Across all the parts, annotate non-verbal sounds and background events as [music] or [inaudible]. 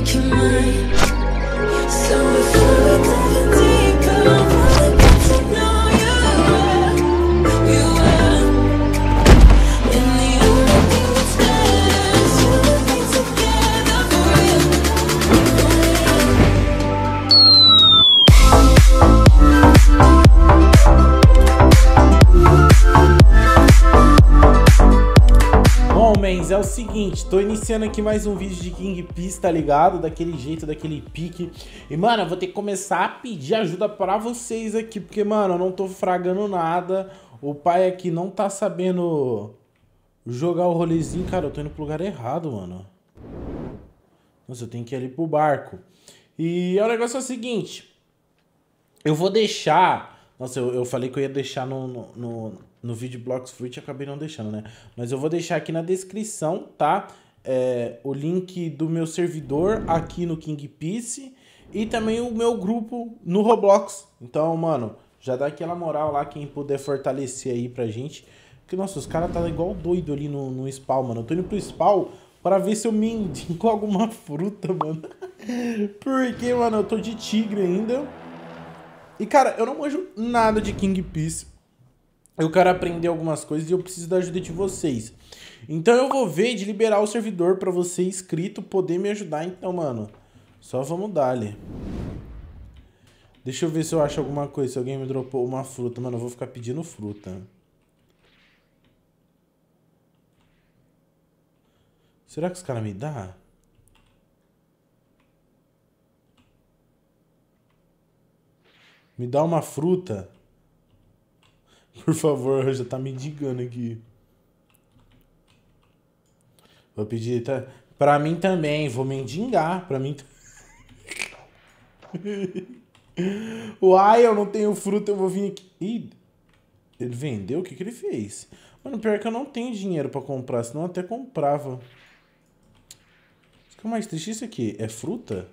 making mine seguinte, tô iniciando aqui mais um vídeo de King Peace, tá ligado? Daquele jeito, daquele pique. E, mano, eu vou ter que começar a pedir ajuda pra vocês aqui, porque, mano, eu não tô fragando nada. O pai aqui não tá sabendo jogar o rolezinho. Cara, eu tô indo pro lugar errado, mano. Nossa, eu tenho que ir ali pro barco. E é o negócio é o seguinte. Eu vou deixar nossa, eu, eu falei que eu ia deixar no, no, no, no vídeo Blocks Fruit e acabei não deixando, né? Mas eu vou deixar aqui na descrição, tá? É, o link do meu servidor aqui no King Peace e também o meu grupo no Roblox. Então, mano, já dá aquela moral lá quem puder fortalecer aí pra gente. Porque, nossa, os caras tá igual doido ali no, no spawn, mano. Eu tô indo pro spawn para ver se eu mendigo [laughs] alguma fruta, mano. Porque, mano, eu tô de tigre ainda. E, cara, eu não manjo nada de King Peace. Eu quero aprender algumas coisas e eu preciso da ajuda de vocês. Então eu vou ver de liberar o servidor para você inscrito poder me ajudar. Então, mano, só vamos dar ali. Deixa eu ver se eu acho alguma coisa. Se alguém me dropou uma fruta, mano, eu vou ficar pedindo fruta. Será que os caras me dão? Me dá uma fruta. Por favor, [laughs] já tá mendigando aqui. Vou pedir. Tá? Pra mim também, vou mendigar. Pra mim. [laughs] Uai, eu não tenho fruta, eu vou vir aqui. Ih, ele vendeu? O que, que ele fez? Mano, pior que eu não tenho dinheiro pra comprar, senão eu até comprava. O que é mais triste isso aqui? É fruta?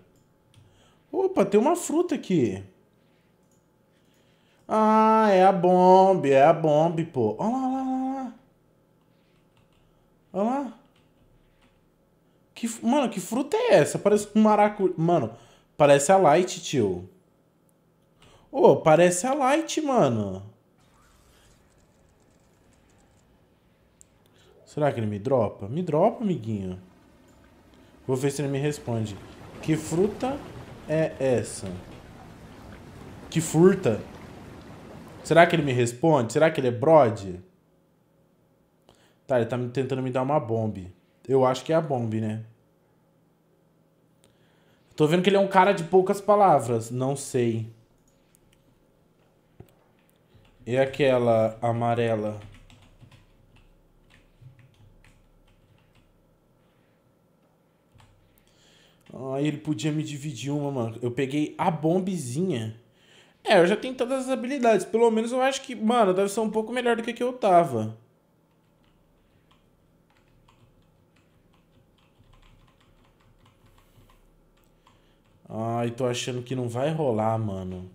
Opa, tem uma fruta aqui. Ah, é a bomba, é a bomba, pô. Olha lá, olha lá, olha lá. Olha lá. Que, mano, que fruta é essa? Parece um maracujá. Mano, parece a Light, tio. Ô, oh, parece a Light, mano. Será que ele me dropa? Me dropa, amiguinho. Vou ver se ele me responde. Que fruta é essa? Que furta? Será que ele me responde? Será que ele é brode? Tá, ele tá tentando me dar uma bomba. Eu acho que é a bomba, né? Tô vendo que ele é um cara de poucas palavras. Não sei. E aquela amarela? Ah, ele podia me dividir uma, mano. Eu peguei a bombezinha. É, eu já tenho todas as habilidades. Pelo menos eu acho que, mano, deve ser um pouco melhor do que que eu tava. Ai, tô achando que não vai rolar, mano.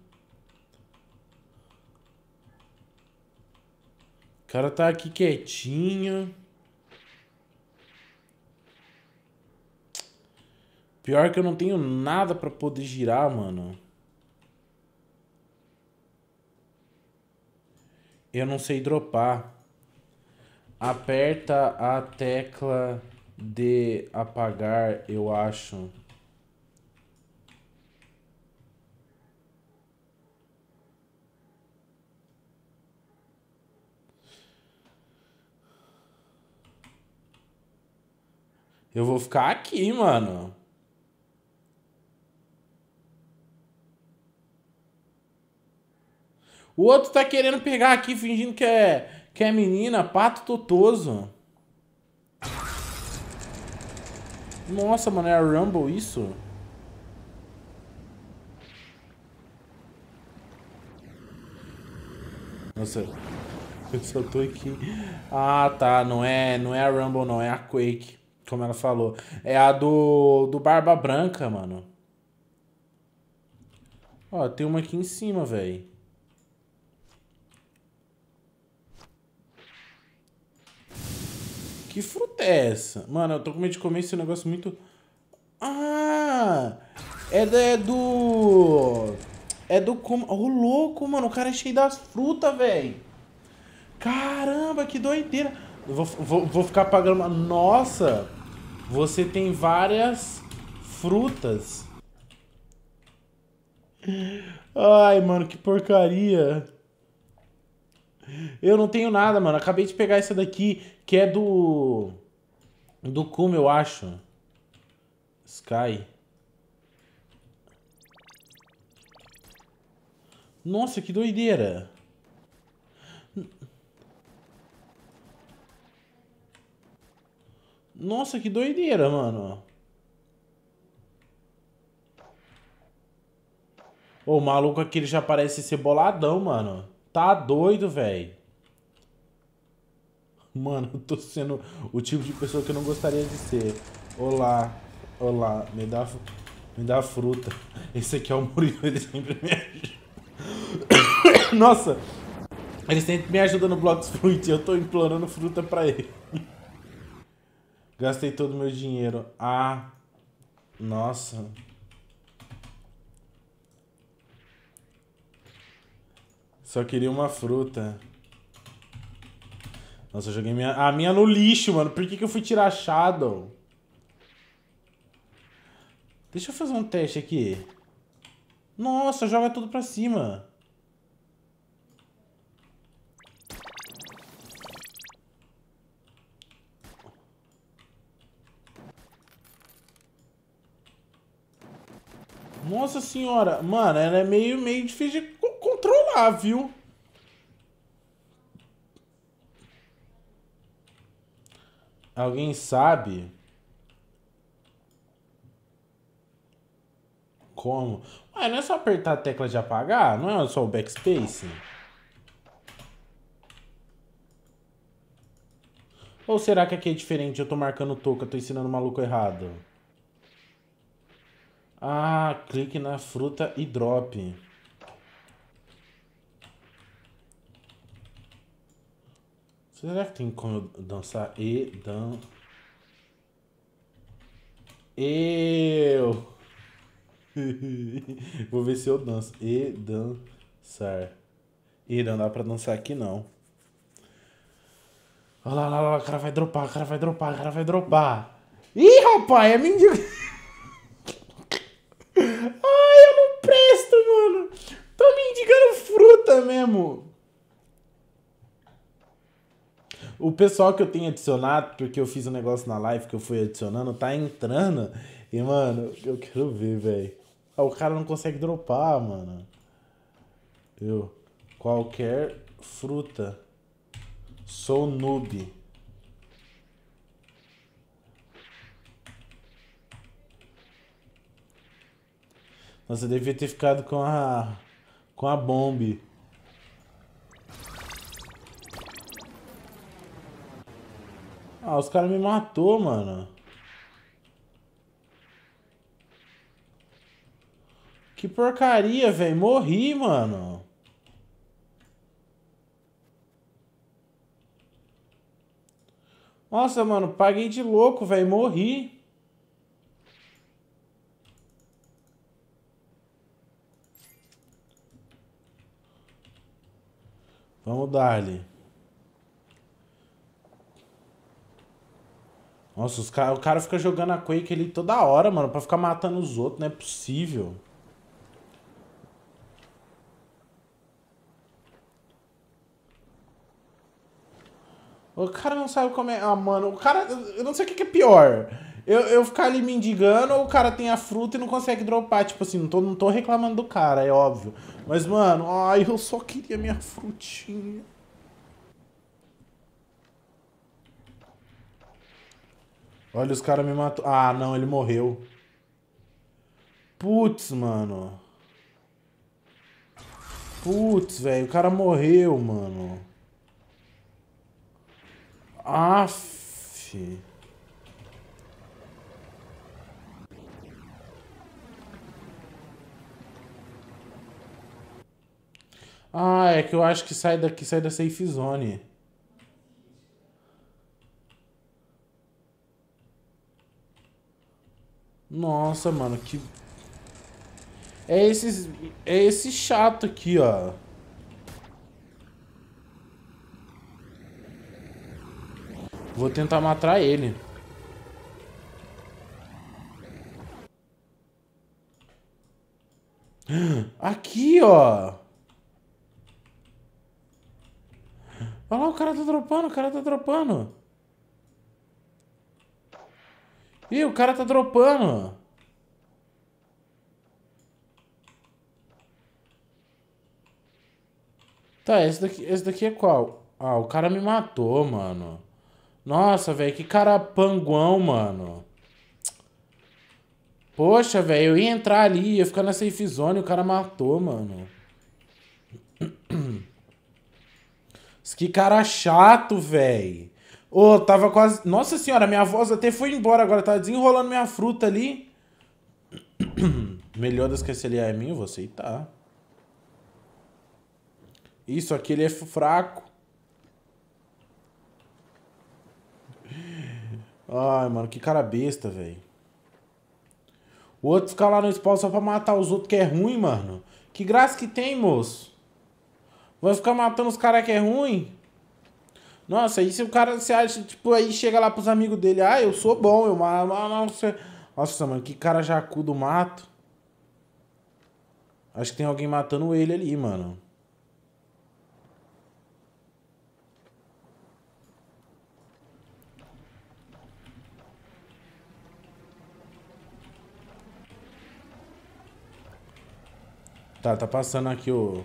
O cara tá aqui quietinho. Pior que eu não tenho nada pra poder girar, mano. Eu não sei dropar. Aperta a tecla de apagar, eu acho. Eu vou ficar aqui, mano. O outro tá querendo pegar aqui, fingindo que é, que é menina, pato totoso. Nossa, mano, é a Rumble isso? Nossa, [laughs] eu só tô aqui. Ah, tá, não é, não é a Rumble não, é a Quake, como ela falou. É a do, do Barba Branca, mano. Ó, tem uma aqui em cima, velho. Que fruta é essa? Mano, eu tô com medo de comer esse negócio muito... Ah! É, é do... É do... Ô, oh, louco, mano. O cara é cheio das frutas, velho. Caramba, que doideira. Vou, vou, vou ficar pagando... Nossa! Você tem várias frutas. Ai, mano, que porcaria. Eu não tenho nada, mano. Acabei de pegar essa daqui, que é do... Do Kuma, eu acho. Sky. Nossa, que doideira. Nossa, que doideira, mano. O maluco aqui ele já parece ser boladão, mano. Tá doido, velho. Mano, eu tô sendo o tipo de pessoa que eu não gostaria de ser. Olá, olá, me dá, me dá fruta. Esse aqui é o Murilo, ele sempre me ajuda. [coughs] Nossa, ele sempre me ajuda no Blocks Fruit eu tô implorando fruta pra ele. Gastei todo o meu dinheiro. Ah, nossa. Só queria uma fruta. Nossa, eu joguei minha... a ah, minha no lixo, mano. Por que, que eu fui tirar Shadow? Deixa eu fazer um teste aqui. Nossa, joga tudo pra cima. Nossa senhora. Mano, ela é meio, meio difícil de controlar, viu? Alguém sabe? Como? Ué, não é só apertar a tecla de apagar? Não é só o backspace? Ou será que aqui é diferente? Eu tô marcando toca, tô ensinando o maluco errado. Ah, clique na fruta e drop. Será que tem como eu dançar e dan... Eu! [laughs] Vou ver se eu danço. E dançar. E não dá pra dançar aqui, não. Olha lá, olha lá, o cara vai dropar, o cara vai dropar, o cara vai dropar. Ih, rapaz, é mendigo. O pessoal que eu tenho adicionado, porque eu fiz um negócio na live que eu fui adicionando, tá entrando. E, mano, eu quero ver, velho. Ah, o cara não consegue dropar, mano. Eu. Qualquer fruta. Sou noob. Nossa, eu devia ter ficado com a. com a bomba Ah, os caras me matou, mano. Que porcaria, velho. Morri, mano. Nossa, mano, paguei de louco, velho. Morri. Vamos dar-lhe. Nossa, cara, o cara fica jogando a Quake ali toda hora, mano, pra ficar matando os outros, não é possível. O cara não sabe como é... Ah, mano, o cara... Eu não sei o que é pior. Eu, eu ficar ali mendigando ou o cara tem a fruta e não consegue dropar. Tipo assim, não tô, não tô reclamando do cara, é óbvio. Mas, mano, ai, eu só queria minha frutinha. Olha, os caras me matou. Ah, não, ele morreu. Putz, mano. Putz, velho, o cara morreu, mano. Aff. Ah, é que eu acho que sai daqui, sai da safe zone. Nossa, mano, que... É, esses, é esse chato aqui, ó. Vou tentar matar ele. [gasps] Aqui, ó. Olha lá, o cara tá dropando, o cara tá dropando. Ih, o cara tá dropando. Tá, esse daqui, esse daqui é qual? Ah, o cara me matou, mano. Nossa, velho, que cara panguão, mano. Poxa, velho, eu ia entrar ali, ia ficar na safe zone, o cara matou, mano. [clears throat] Que cara chato, velho. Ô, oh, tava quase. Nossa senhora, minha voz até foi embora agora, tava tá desenrolando minha fruta ali. [clears throat] Melhor das que SLA é minha, você tá. Isso aqui ele é fraco. Ai, mano, que cara besta, velho. O outro fica lá no spawn só pra matar os outros que é ruim, mano. Que graça que tem, moço. Vai ficar matando os caras que é ruim? Nossa, aí se o cara se acha, tipo, aí chega lá pros amigos dele, ah, eu sou bom, eu nossa, nossa, mano, que cara jacu do mato. Acho que tem alguém matando ele ali, mano. Tá, tá passando aqui o...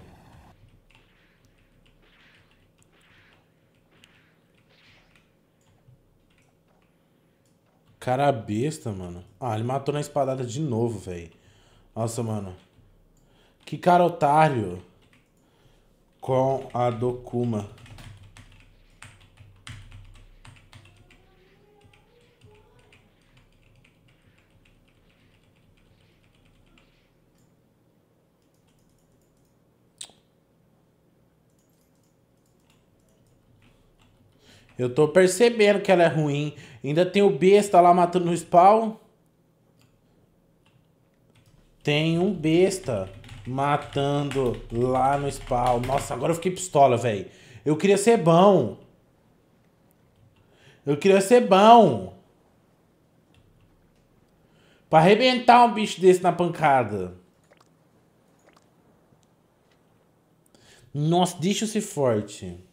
Cara besta, mano. Ah, ele matou na espadada de novo, velho. Nossa, mano. Que cara otário. Com a Dokuma. Eu tô percebendo que ela é ruim. Ainda tem o besta lá matando no spawn. Tem um besta matando lá no spawn. Nossa, agora eu fiquei pistola, velho. Eu queria ser bom. Eu queria ser bom. Pra arrebentar um bicho desse na pancada. Nossa, deixa eu ser forte.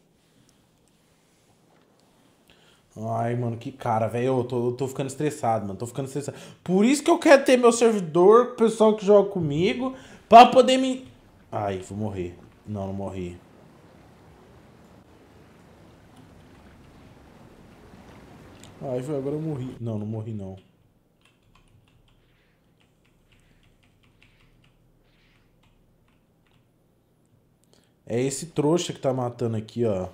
Ai, mano, que cara, velho. Eu tô, eu tô ficando estressado, mano. Tô ficando estressado. Por isso que eu quero ter meu servidor, pessoal que joga comigo, pra poder me. Ai, vou morrer. Não, não morri. Ai, velho, agora eu morri. Não, não morri não. É esse trouxa que tá matando aqui, ó.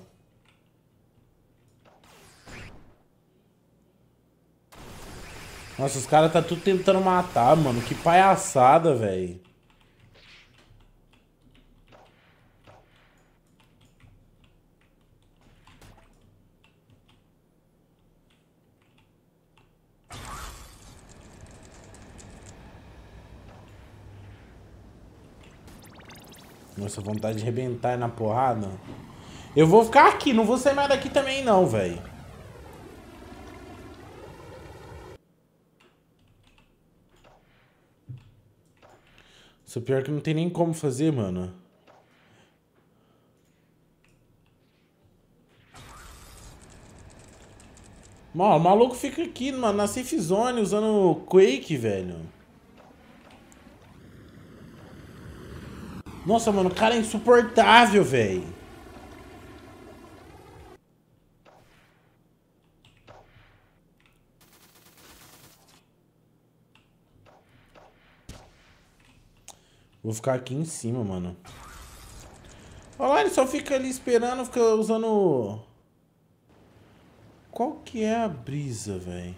Nossa, os caras tá tudo tentando matar, mano. Que palhaçada, velho. Nossa, vontade de arrebentar na porrada. Eu vou ficar aqui, não vou sair mais daqui também não, velho. Isso é pior que não tem nem como fazer, mano. Mano, o maluco fica aqui, mano, na safe zone usando Quake, velho. Nossa, mano, o cara é insuportável, velho. Vou ficar aqui em cima, mano. Olha lá, ele só fica ali esperando, fica usando... Qual que é a brisa, velho?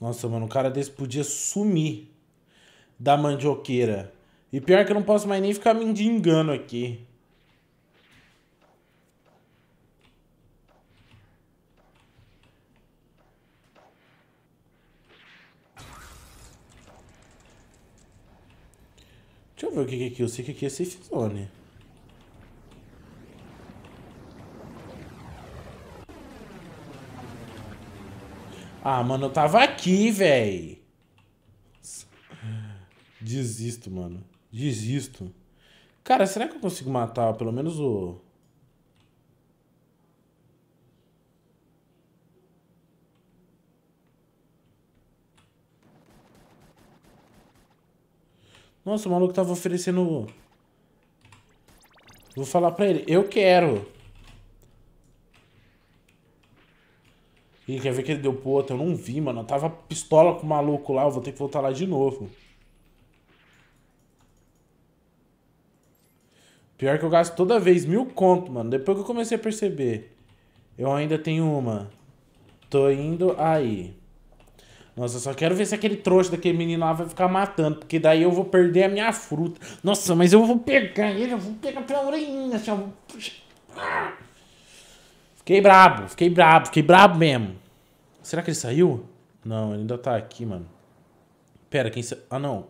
Nossa, mano, o cara desse podia sumir da mandioqueira. E pior que eu não posso mais nem ficar mendigando aqui. ver o que é aqui. Eu sei que aqui é safe zone. Ah, mano, eu tava aqui, velho. Desisto, mano. Desisto. Cara, será que eu consigo matar pelo menos o... Nossa, o maluco tava oferecendo... Vou falar pra ele. Eu quero. Ih, quer ver que ele deu outro? Eu não vi, mano. Eu tava pistola com o maluco lá. Eu vou ter que voltar lá de novo. Pior que eu gasto toda vez mil conto, mano. Depois que eu comecei a perceber. Eu ainda tenho uma. Tô indo aí. Nossa, eu só quero ver se aquele trouxa daquele menino lá vai ficar matando, porque daí eu vou perder a minha fruta. Nossa, mas eu vou pegar ele, eu vou pegar pela orelhinha, assim, eu vou... Fiquei brabo, fiquei brabo, fiquei brabo mesmo. Será que ele saiu? Não, ele ainda tá aqui, mano. Pera, quem sa... Ah, não.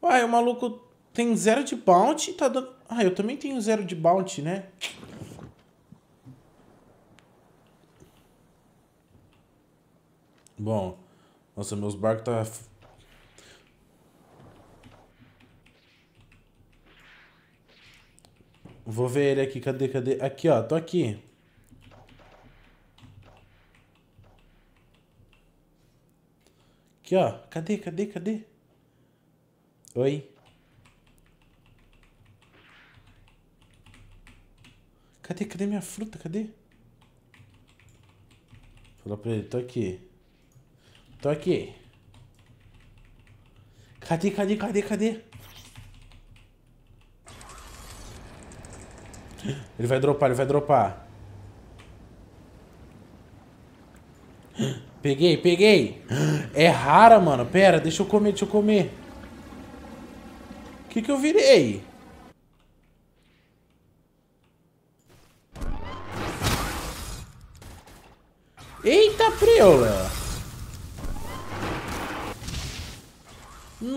Uai, o maluco tem zero de bounty tá dando... Ah, eu também tenho zero de bounty, né? Bom... Nossa, meus barcos tá... Vou ver ele aqui, cadê, cadê? Aqui, ó, tô aqui. Aqui, ó. Cadê, cadê, cadê? Oi? Cadê, cadê minha fruta? Cadê? Fala pra ele, tô aqui. Tô aqui. Cadê, cadê, cadê, cadê? Ele vai dropar, ele vai dropar. Peguei, peguei. É rara, mano. Pera, deixa eu comer, deixa eu comer. O que que eu virei? Eita, preula.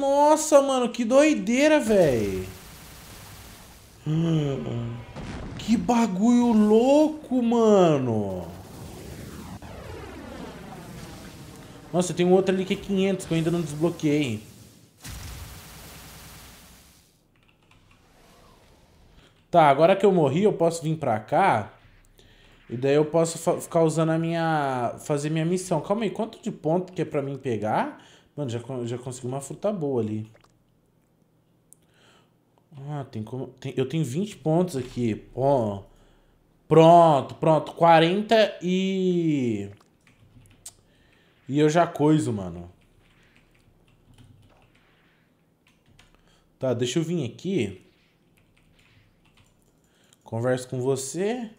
Nossa, mano, que doideira, velho. Que bagulho louco, mano. Nossa, tem um outro ali que é 500, que eu ainda não desbloqueei. Tá, agora que eu morri, eu posso vir pra cá. E daí eu posso ficar usando a minha... Fazer minha missão. Calma aí, quanto de ponto que é pra mim pegar? Mano, já, já consegui uma fruta boa ali. Ah, tem como... Tem, eu tenho 20 pontos aqui. Ó. pronto, pronto. 40 e... E eu já coiso, mano. Tá, deixa eu vir aqui. Converso com você.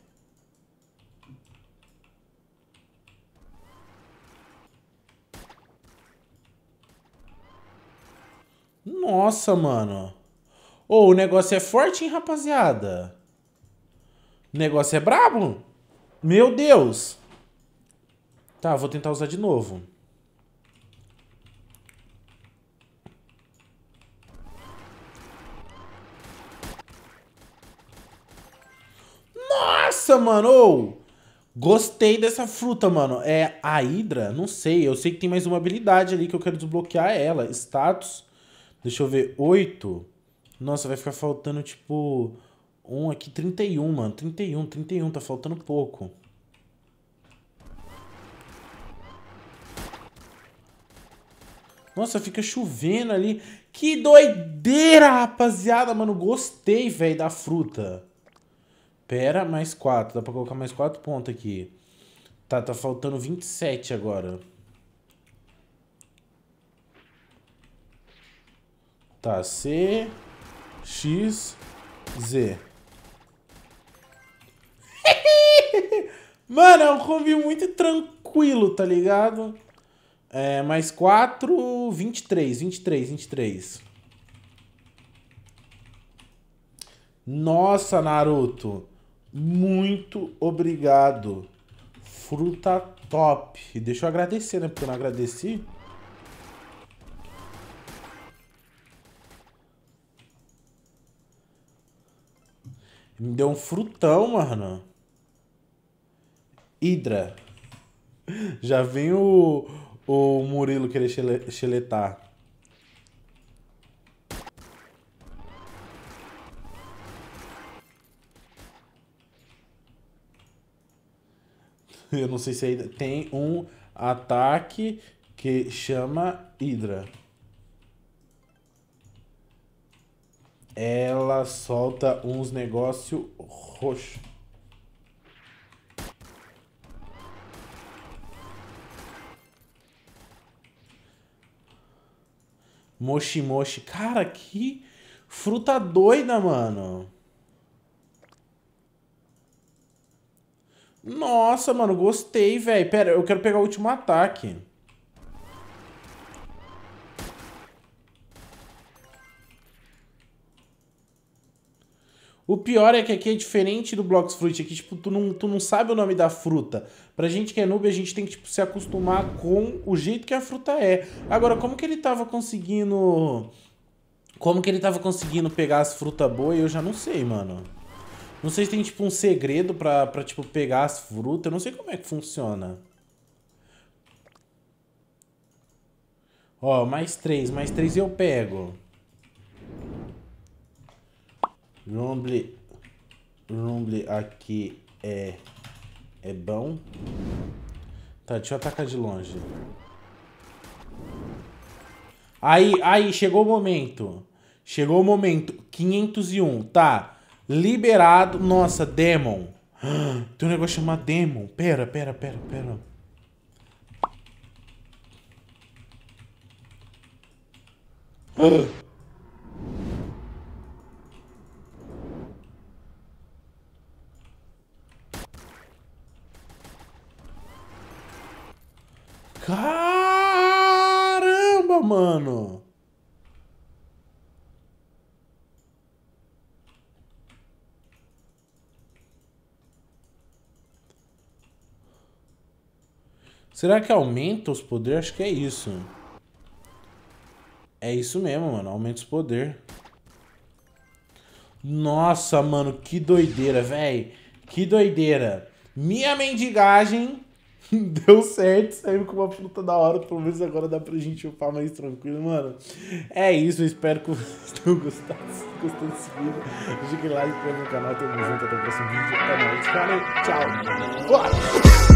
Nossa, mano. Ô, oh, o negócio é forte, hein, rapaziada? O negócio é brabo? Meu Deus. Tá, vou tentar usar de novo. Nossa, mano! Oh, gostei dessa fruta, mano. É a hidra. Não sei. Eu sei que tem mais uma habilidade ali que eu quero desbloquear ela. Status. Deixa eu ver, 8. Nossa, vai ficar faltando tipo um aqui, 31, mano. 31, 31, tá faltando pouco. Nossa, fica chovendo ali. Que doideira, rapaziada, mano. Gostei, velho, da fruta. Pera, mais 4. Dá pra colocar mais 4 pontos aqui. Tá, tá faltando 27 agora. Tá, C, X, Z. [laughs] Mano, é um combi muito tranquilo, tá ligado? É, mais 4, 23, 23, 23. Nossa, Naruto. Muito obrigado. Fruta top. Deixa eu agradecer, né? Porque eu não agradeci. Me deu um frutão, mano. Hidra. [laughs] Já vem o, o Murilo querer xeletar. cheletar. [laughs] Eu não sei se ainda tem um ataque que chama Hidra. Ela solta uns negócio roxo. Moshi Moshi. Cara, que fruta doida, mano. Nossa, mano, gostei, velho. Pera, eu quero pegar o último ataque. O pior é que aqui é diferente do Blox Fruit, aqui tipo, tu não, tu não sabe o nome da fruta. Pra gente que é noob, a gente tem que tipo, se acostumar com o jeito que a fruta é. Agora, como que ele tava conseguindo... Como que ele tava conseguindo pegar as frutas boas, eu já não sei, mano. Não sei se tem tipo um segredo pra, pra tipo, pegar as frutas, eu não sei como é que funciona. Ó, mais três, mais três eu pego. Rumble, Rumble aqui é, é bom. Tá, deixa eu atacar de longe. Aí, aí, chegou o momento. Chegou o momento. 501, tá. Liberado. Nossa, Demon. Ah, [gasps] tem um negócio chamado Demon. Pera, pera, pera, pera. Ah. [gasps] [gasps] Caramba, mano! Será que aumenta os poderes? Acho que é isso. É isso mesmo, mano. Aumenta os poderes. Nossa, mano. Que doideira, velho. Que doideira. Minha mendigagem [laughs] Deu certo, saímos com uma fruta da hora. Pelo menos agora dá pra gente upar mais tranquilo, mano. É isso, eu espero que vocês tenham [laughs] gostado, gostado desse vídeo. Deixa aquele like, inscreve no canal, tamo junto, até o próximo vídeo. É nóis, falei, tchau.